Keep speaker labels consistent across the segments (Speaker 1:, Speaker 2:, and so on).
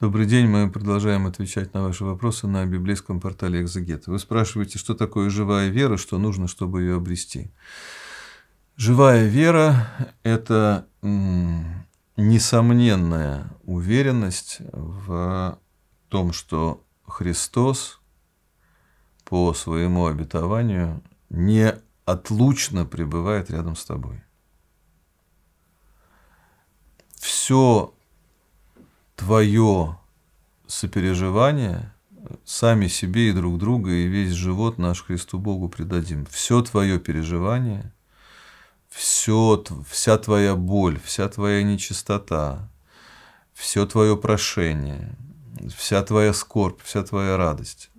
Speaker 1: Добрый день, мы продолжаем отвечать на ваши вопросы на библейском портале «Экзегет». Вы спрашиваете, что такое живая вера, что нужно, чтобы ее обрести. Живая вера – это несомненная уверенность в том, что Христос по своему обетованию неотлучно пребывает рядом с тобой. Все твое сопереживание сами себе и друг друга, и весь живот наш Христу Богу предадим. Все твое переживание, все, вся твоя боль, вся твоя нечистота, все твое прошение, вся твоя скорбь, вся твоя радость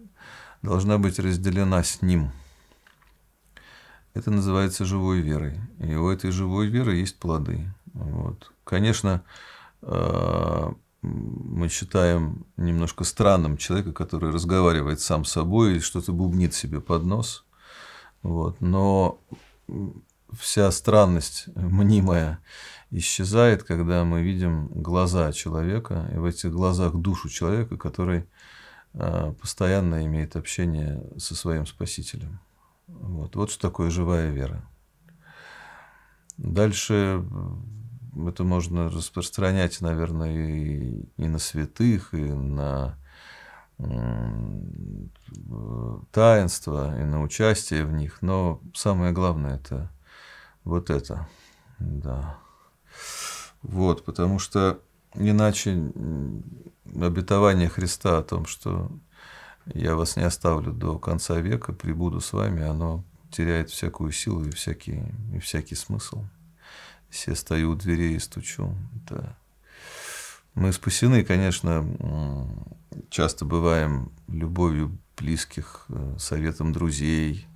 Speaker 1: должна быть разделена с Ним. Это называется живой верой. И у этой живой веры есть плоды. Вот. Конечно, э, мы считаем немножко странным человека, который разговаривает сам с собой или что-то бубнит себе под нос. Вот. Но вся странность мнимая исчезает, когда мы видим глаза человека, и в этих глазах душу человека, который а, постоянно имеет общение со своим Спасителем. Вот, вот что такое живая вера. Дальше это можно распространять, наверное, и, и на святых, и на таинства и на участие в них, но самое главное это вот это, да. Вот, потому что иначе обетование Христа о том, что я вас не оставлю до конца века, прибуду с вами, оно теряет всякую силу и всякий, и всякий смысл все стою у дверей и стучу. Да, Мы спасены, конечно, часто бываем любовью близких, э, советом друзей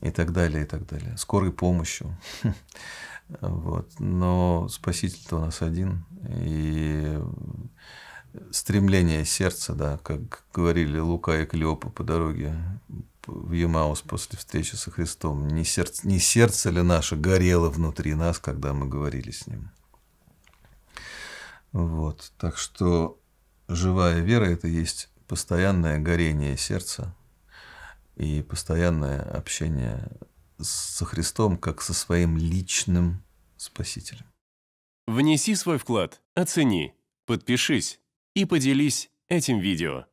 Speaker 1: и так далее, и так далее, скорой помощью. Вот. Но Спаситель-то у нас один. И стремление сердца, да, как говорили Лука и Клеопа по дороге в Емаус после встречи со Христом, не сердце, не сердце ли наше горело внутри нас, когда мы говорили с Ним. Вот, так что живая вера – это есть постоянное горение сердца и постоянное общение со Христом, как со своим личным Спасителем. Внеси свой вклад, оцени, подпишись и поделись этим видео.